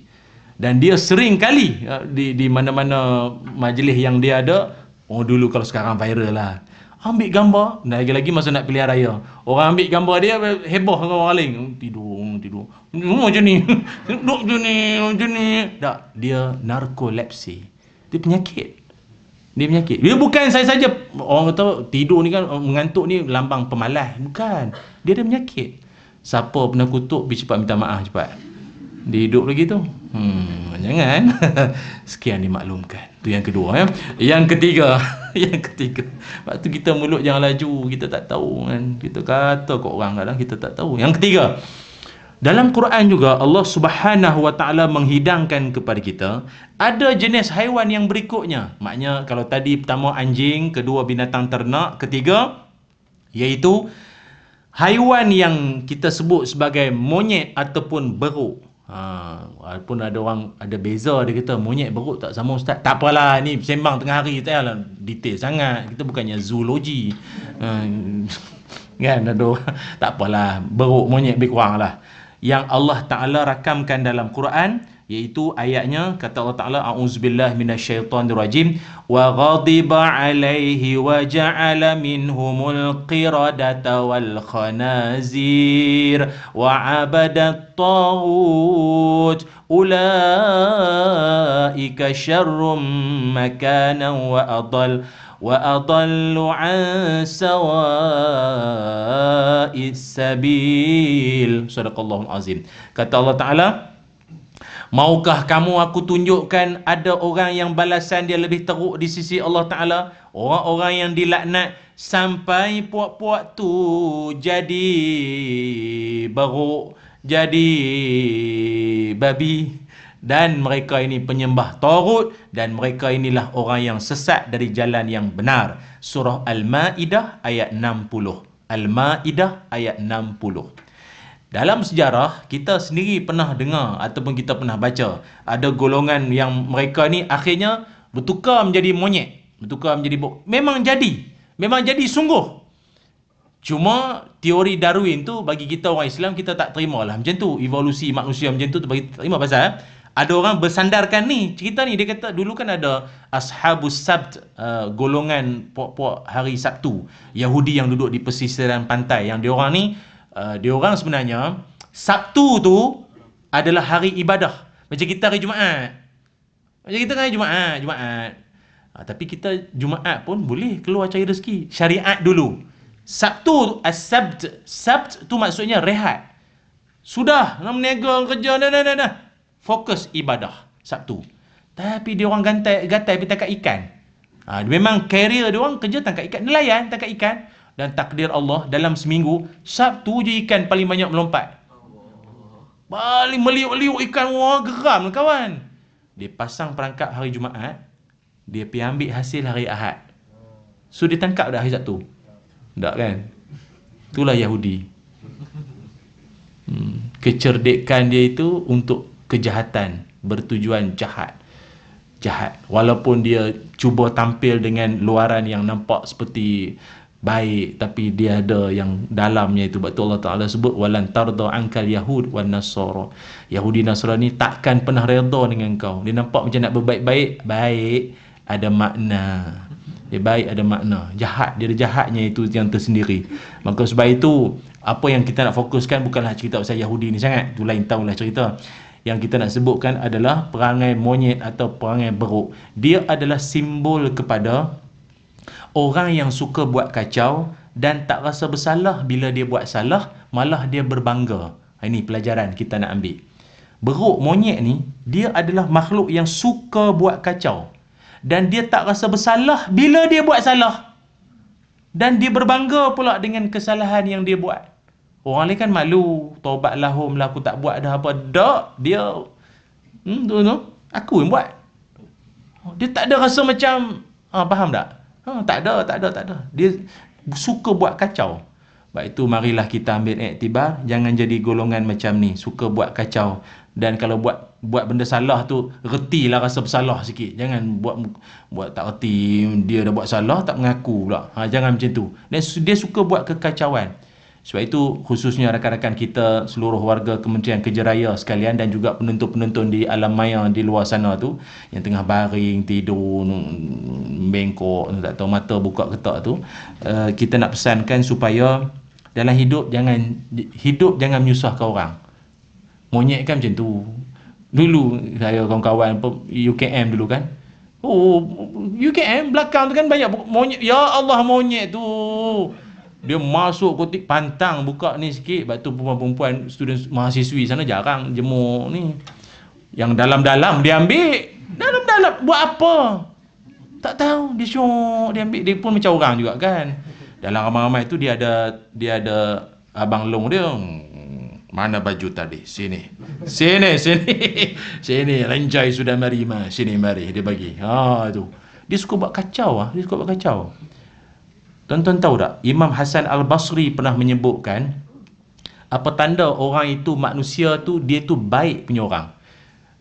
Dan dia sering kali uh, di di mana-mana majlis yang dia ada, oh dulu kalau sekarang viral lah. Ambil gambar, lagi-lagi masa nak pilihan raya. Orang ambil gambar dia heboh dengan orang lain oh, tidur tidur. Oh, macam ni. Duduk macam ni, macam ni. Tak, dia narkolepsi. Dia penyakit. Dia penyakit. Dia bukan saya saja orang kata tidur ni kan mengantuk ni lambang pemalas. Bukan. Dia ada penyakit. Siapa pernah kutuk, pergi cepat minta maaf cepat. Dia hidup lagi tu. Hmm, jangan. Sekian dimaklumkan. Tu yang kedua. Ya. Yang ketiga. yang ketiga. Waktu kita mulut jangan laju. Kita tak tahu kan. Kita kata kat orang kadang kita tak tahu. Yang ketiga. Dalam Quran juga Allah Subhanahu Wa Taala menghidangkan kepada kita ada jenis haiwan yang berikutnya. Maknanya kalau tadi pertama anjing, kedua binatang ternak, ketiga iaitu haiwan yang kita sebut sebagai monyet ataupun beruk. Ha, walaupun ada orang ada beza dia kata monyet beruk tak sama ustaz. Tak apalah ni sembang tengah hari tak payahlah detail sangat. Kita bukannya zoologi. Ha, kan ada orang, tak apalah beruk monyet lebih kurang lah yang Allah Taala rakamkan dalam Quran iaitu ayatnya kata Allah Taala auzubillahi minasyaitonirrajim wa ghadiba alaihi wa ja'ala minhumul qiradata wal khanazir wa 'abada at ulaika syarrum makanan wa adall وأضلوا عن سواء السبيل صدق الله العظيم kata Allah Ta'ala Maukah kamu aku tunjukkan ada orang yang balasan dia lebih teruk di sisi Allah Ta'ala? Orang-orang yang dilaknat sampai puak-puak tu jadi baruk, jadi babi dan mereka ini penyembah Taurut dan mereka inilah orang yang sesat dari jalan yang benar. Surah Al-Ma'idah ayat 60. Al-Ma'idah ayat 60. Dalam sejarah, kita sendiri pernah dengar ataupun kita pernah baca ada golongan yang mereka ni akhirnya bertukar menjadi monyet. Bertukar menjadi bok. Memang jadi. Memang jadi sungguh. Cuma teori Darwin tu bagi kita orang Islam kita tak terima lah macam tu. Evolusi manusia macam tu, tu bagi terima pasal. Eh? ada orang bersandarkan ni cerita ni dia kata dulu kan ada ashabus sabt uh, golongan puak-puak hari Sabtu Yahudi yang duduk di pesisiran pantai yang diorang ni uh, diorang sebenarnya Sabtu tu adalah hari ibadah macam kita hari Jumaat macam kita kan hari Jumaat Jumaat uh, tapi kita Jumaat pun boleh keluar cari rezeki syariat dulu Sabtu as-sabt tu maksudnya rehat sudah nak meniaga kerja dah dah dah fokus ibadah Sabtu. Tapi dia orang gantai gantai pergi tangkap ikan. Ha, memang carrier dia orang kerja tangkap ikan, nelayan tangkap ikan dan takdir Allah dalam seminggu Sabtu je ikan paling banyak melompat. Bali meliuk-liuk ikan wah geram lah, kawan. Dia pasang perangkap hari Jumaat, dia pergi ambil hasil hari Ahad. So dia tangkap dah hari Sabtu. Tak kan? Itulah Yahudi. Hmm, kecerdikan dia itu untuk kejahatan bertujuan jahat jahat walaupun dia cuba tampil dengan luaran yang nampak seperti baik tapi dia ada yang dalamnya itu betul Allah Taala sebut walan tardo ankal yahud wan nasara yahudi nasrani takkan pernah redha dengan kau dia nampak macam nak berbaik-baik baik ada makna dia baik ada makna jahat dia ada jahatnya itu yang tersendiri maka sebab itu apa yang kita nak fokuskan bukanlah cerita pasal Yahudi ni sangat tu lain tahun lah cerita yang kita nak sebutkan adalah perangai monyet atau perangai beruk. Dia adalah simbol kepada orang yang suka buat kacau dan tak rasa bersalah bila dia buat salah, malah dia berbangga. Ha, ini pelajaran kita nak ambil. Beruk monyet ni, dia adalah makhluk yang suka buat kacau. Dan dia tak rasa bersalah bila dia buat salah. Dan dia berbangga pula dengan kesalahan yang dia buat. Orang ni kan malu, tobat lah home lah aku tak buat dah apa. Dak, dia hmm tu tu aku yang buat. Dia tak ada rasa macam ha faham tak? Ha tak ada, tak ada, tak ada. Dia suka buat kacau. Baik itu marilah kita ambil iktibar, jangan jadi golongan macam ni, suka buat kacau. Dan kalau buat buat benda salah tu, retilah rasa bersalah sikit. Jangan buat buat tak reti, dia dah buat salah tak mengaku pula. Ha jangan macam tu. Dan dia suka buat kekacauan. Sebab itu khususnya rakan-rakan kita seluruh warga Kementerian Kerja Raya sekalian dan juga penonton-penonton di alam maya di luar sana tu yang tengah baring, tidur, bengkok, tak tahu mata buka ketak tu eh, kita nak pesankan supaya dalam hidup jangan hidup jangan menyusahkan orang. Monyet kan macam tu. Dulu saya kawan-kawan UKM dulu kan. Oh, UKM belakang tu kan banyak monyet. Ya Allah monyet tu dia masuk kotik pantang buka ni sikit sebab tu perempuan-perempuan student mahasiswi sana jarang jemur ni yang dalam-dalam dia ambil dalam-dalam buat apa tak tahu dia syok dia ambil dia pun macam orang juga kan dalam ramai-ramai tu dia ada dia ada abang long dia hmm, mana baju tadi sini sini sini sini renjai sudah mari mah sini mari dia bagi ha tu dia suka buat kacau ah dia suka buat kacau Tuan-tuan tahu tak, Imam Hasan Al-Basri pernah menyebutkan apa tanda orang itu, manusia tu, dia tu baik punya orang.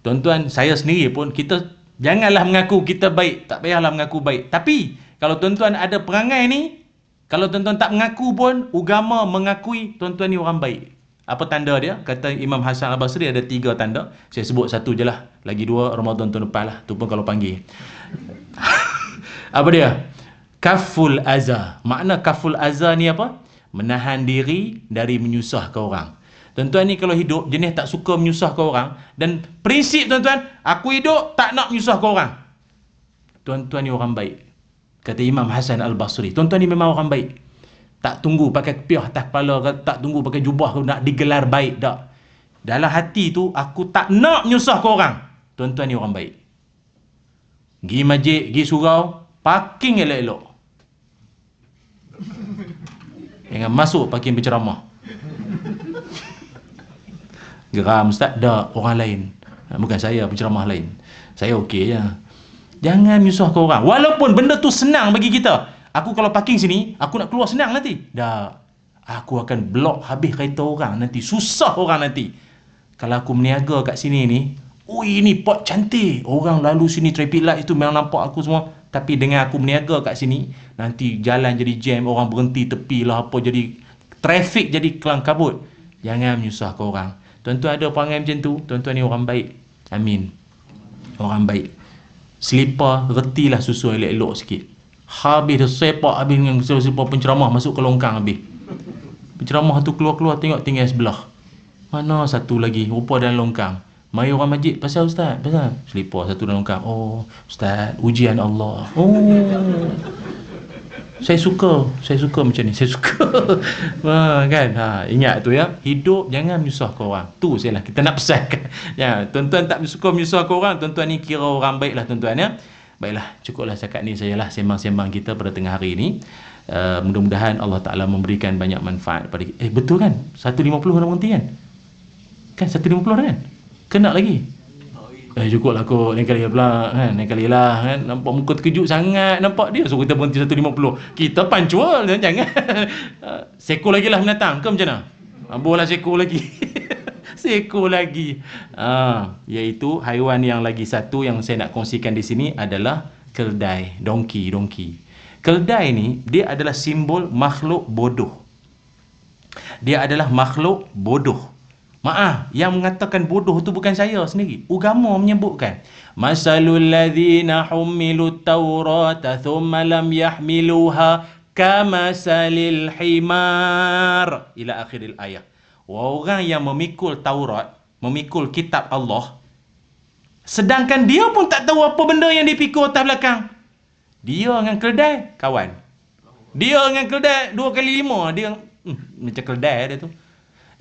Tuan-tuan, saya sendiri pun, kita janganlah mengaku kita baik. Tak payahlah mengaku baik. Tapi, kalau tuan-tuan ada perangai ni, kalau tuan-tuan tak mengaku pun, agama mengakui tuan-tuan ni orang baik. Apa tanda dia? Kata Imam Hasan Al-Basri ada tiga tanda. Saya sebut satu je lah. Lagi dua, Ramadan tahun depan lah. Itu pun kalau panggil. apa dia? Apa dia? kaful aza. Makna kaful aza ni apa? Menahan diri dari menyusahkan orang. Tuan-tuan ni kalau hidup jenis tak suka menyusahkan orang dan prinsip tuan-tuan, aku hidup tak nak menyusahkan orang. Tuan-tuan ni orang baik. Kata Imam Hasan Al-Basri. Tuan-tuan ni memang orang baik. Tak tunggu pakai kepiah atas kepala, tak tunggu pakai jubah nak digelar baik tak. Dalam hati tu aku tak nak menyusahkan orang. Tuan-tuan ni orang baik. Gi masjid, gi surau, parking elok-elok. Jangan masuk pakai berceramah. Geram ustaz dak orang lain. Ah, bukan saya penceramah lain. Saya okey je. Ya. Jangan menyusah ke orang. Walaupun benda tu senang bagi kita. Aku kalau parking sini, aku nak keluar senang nanti. Dak. Aku akan blok habis kereta orang nanti. Susah orang nanti. Kalau aku meniaga kat sini ni, Ui ini pot cantik. Orang lalu sini traffic light itu memang nampak aku semua. Tapi dengan aku meniaga kat sini, nanti jalan jadi jam, orang berhenti tepi lah apa jadi traffic jadi kelang kabut. Jangan menyusahkan orang. Tuan-tuan ada perangai macam tu, tuan-tuan ni orang baik. Amin. Orang baik. Selipar, retilah susu elok-elok sikit. Habis dia sepak habis dengan sepak penceramah masuk ke longkang habis. Penceramah tu keluar-keluar tengok tinggal sebelah. Mana satu lagi? Rupa dalam longkang. Mari orang majid pasal ustaz. Pasal selipar satu dalam kaf. Oh, ustaz, ujian Allah. Oh. saya suka, saya suka macam ni. Saya suka. ha, kan? Ha, ingat tu ya. Hidup jangan menyusahkan orang. Tu saya sajalah kita nak pesankan. ya, tuan-tuan tak suka menyusahkan orang, tuan-tuan ni kira orang lah tuan-tuan ya. Baiklah, cukuplah cakap ni lah sembang-sembang kita pada tengah hari ini. Uh, mudah-mudahan Allah Ta'ala memberikan banyak manfaat pada kita. Eh, betul kan? 150 orang berhenti kan? Kan 150 orang kan? kena lagi Eh cukup lah kot Lain kali pula kan Lain kali lah kan Nampak muka terkejut sangat Nampak dia So kita berhenti 150 Kita pancual Jangan, jangan. Eh, seko lagi lah menatang ke macam mana Mabuh lah seko lagi Seko lagi ha, Iaitu haiwan yang lagi satu Yang saya nak kongsikan di sini adalah Keldai Donkey Donkey Keldai ni Dia adalah simbol makhluk bodoh Dia adalah makhluk bodoh Maaf, yang mengatakan bodoh tu bukan saya sendiri. Ugama menyebutkan. Masalul ladhina humilu tawrata thumma lam yahmiluha kamasalil himar. Ila akhiril ayah. Orang yang memikul Taurat, memikul kitab Allah, sedangkan dia pun tak tahu apa benda yang dipikul atas belakang. Dia dengan keledai, kawan. Dia dengan keledai, dua kali lima. Dia hmm, macam keledai dia tu.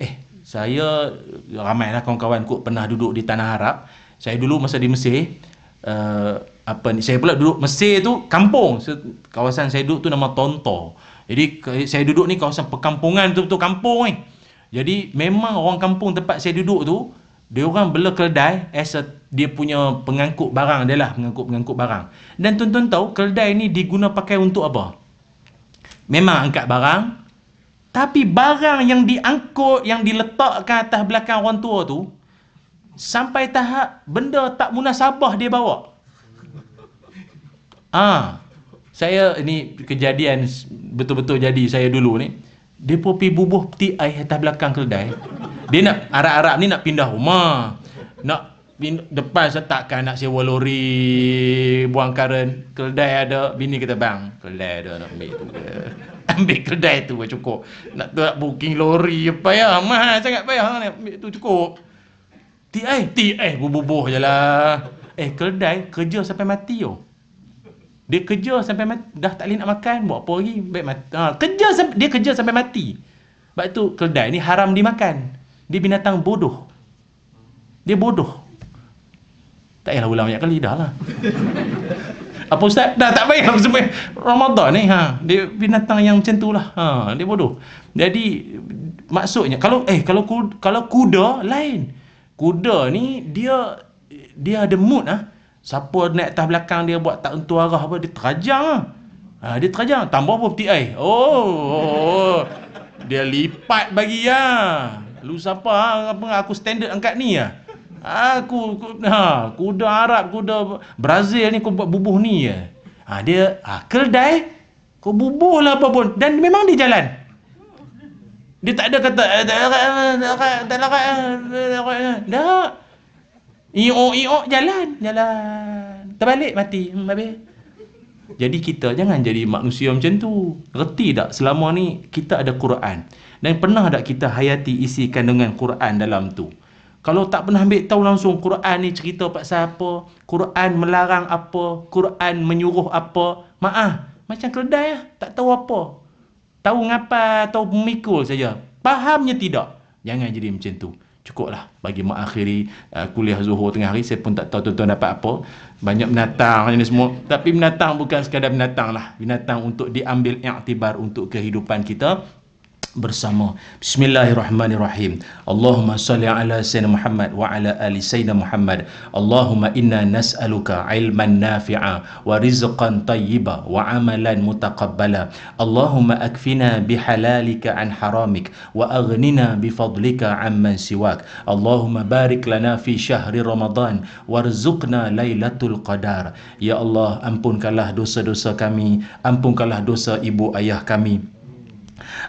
Eh, saya ramai ramailah kawan-kawan kot pernah duduk di tanah Arab. Saya dulu masa di Mesir, uh, apa ni? Saya pula duduk Mesir tu kampung. Kawasan saya duduk tu nama Tonto. Jadi saya duduk ni kawasan perkampungan tu betul kampung ni. Eh. Jadi memang orang kampung tempat saya duduk tu, dia orang bela keledai as a, dia punya pengangkut barang dia lah, pengangkut-pengangkut barang. Dan tuan-tuan tahu keledai ni diguna pakai untuk apa? Memang angkat barang, tapi barang yang diangkut, yang diletakkan atas belakang orang tua tu, sampai tahap benda tak munasabah dia bawa. Ah, ha, saya ini kejadian betul-betul jadi saya dulu ni. Dia pun pergi bubuh peti air atas belakang keledai. Dia nak, Arab-Arab ni nak pindah rumah. Nak bin, depan saya takkan nak sewa lori buang karen. Kedai ada, bini kita bang, kedai ada nak ambil tu. Ke. Ambil kedai tu pun cukup. Nak tu nak booking lori apa ya? Mahal sangat payah nak ambil tu cukup. Ti eh, ti eh bubuh je lah. Eh kedai kerja sampai mati yo. Oh. Dia kerja sampai mati, dah tak boleh nak makan, buat apa lagi? Baik mati. Ha, kerja sampai, dia kerja sampai mati. Sebab tu kedai ni haram dimakan. Dia binatang bodoh. Dia bodoh. Tak payahlah ulang banyak kali dah lah. Apa ustaz? Dah tak payah sebut Ramadan ni ha. Dia binatang yang macam tulah. Ha, dia bodoh. Jadi maksudnya kalau eh kalau kuda, kalau kuda lain. Kuda ni dia dia ada mood ah. Ha. Siapa naik atas belakang dia buat tak tentu arah apa dia terajang ah. Ha. ha, dia terajang tambah apa peti Oh. oh, oh. Dia lipat bagi ah. Ha. Lu siapa ha? apa aku standard angkat ni ah. Ha. Aku ha, ha, kuda Arab, kuda Brazil ni kau buat bubuh ni je. Ha, dia ha, keldai, kau bubuh lah apa pun. Dan memang dia jalan. Dia tak ada kata eh, Tak ada, ada, ada, tak tak Io io jalan jalan terbalik mati babe. Hmm, jadi kita jangan jadi manusia macam tu. Reti tak selama ni kita ada Quran. Dan pernah tak kita hayati isi kandungan Quran dalam tu? Kalau tak pernah ambil tahu langsung Quran ni cerita pasal apa, Quran melarang apa, Quran menyuruh apa, maaf, macam keledai lah, tak tahu apa. Tahu ngapa atau memikul saja. Fahamnya tidak. Jangan jadi macam tu. Cukuplah bagi mengakhiri uh, kuliah zuhur tengah hari. Saya pun tak tahu tuan-tuan dapat apa. Banyak binatang ini semua. Tapi binatang bukan sekadar binatang lah. Binatang untuk diambil iktibar untuk kehidupan kita bersama. Bismillahirrahmanirrahim. Allahumma salli ala Sayyidina Muhammad wa ala ali Sayyidina Muhammad. Allahumma inna nas'aluka ilman nafi'a wa rizqan tayyiba wa amalan mutakabbala. Allahumma akfina bihalalika an haramik wa agnina bifadlika amman siwak. Allahumma barik lana fi syahri Ramadhan warzuqna laylatul qadar. Ya Allah, ampunkanlah dosa-dosa kami, ampunkanlah dosa ibu ayah kami.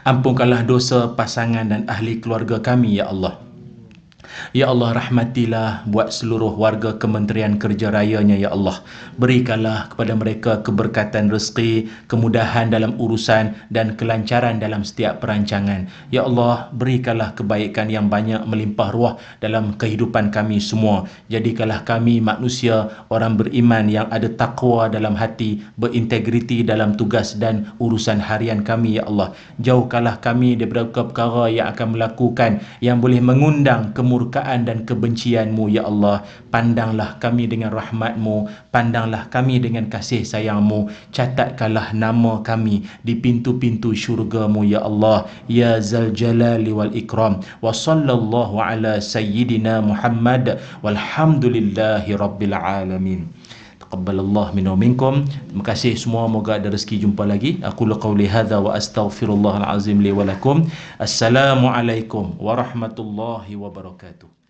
Ampunkanlah dosa pasangan dan ahli keluarga kami, Ya Allah. Ya Allah rahmatilah buat seluruh warga Kementerian Kerja Rayanya ya Allah. Berikanlah kepada mereka keberkatan rezeki, kemudahan dalam urusan dan kelancaran dalam setiap perancangan. Ya Allah, berikanlah kebaikan yang banyak melimpah ruah dalam kehidupan kami semua. Jadikanlah kami manusia orang beriman yang ada takwa dalam hati, berintegriti dalam tugas dan urusan harian kami ya Allah. Jauhkanlah kami daripada perkara yang akan melakukan yang boleh mengundang kemurahan kemurkaan dan kebencianmu ya Allah pandanglah kami dengan rahmatmu pandanglah kami dengan kasih sayangmu catatkanlah nama kami di pintu-pintu syurgamu ya Allah ya zal jalali wal ikram wa sallallahu ala sayyidina Muhammad walhamdulillahi rabbil alamin taqabbalallah minna wa minkum. Terima kasih semua. Moga ada rezeki jumpa lagi. Aku laqau li hadha wa astaghfirullahal azim li wa lakum. alaikum warahmatullahi wabarakatuh.